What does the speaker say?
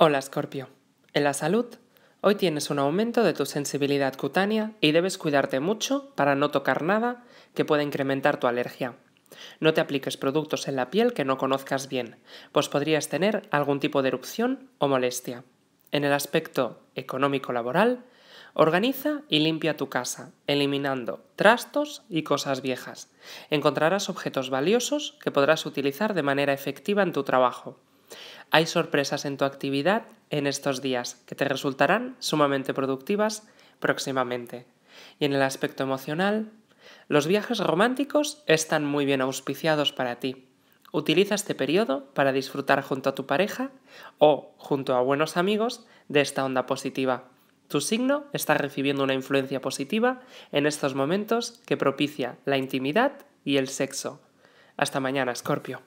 Hola Scorpio. En la salud, hoy tienes un aumento de tu sensibilidad cutánea y debes cuidarte mucho para no tocar nada que pueda incrementar tu alergia. No te apliques productos en la piel que no conozcas bien, pues podrías tener algún tipo de erupción o molestia. En el aspecto económico-laboral, organiza y limpia tu casa, eliminando trastos y cosas viejas. Encontrarás objetos valiosos que podrás utilizar de manera efectiva en tu trabajo. Hay sorpresas en tu actividad en estos días que te resultarán sumamente productivas próximamente. Y en el aspecto emocional, los viajes románticos están muy bien auspiciados para ti. Utiliza este periodo para disfrutar junto a tu pareja o junto a buenos amigos de esta onda positiva. Tu signo está recibiendo una influencia positiva en estos momentos que propicia la intimidad y el sexo. Hasta mañana, Scorpio.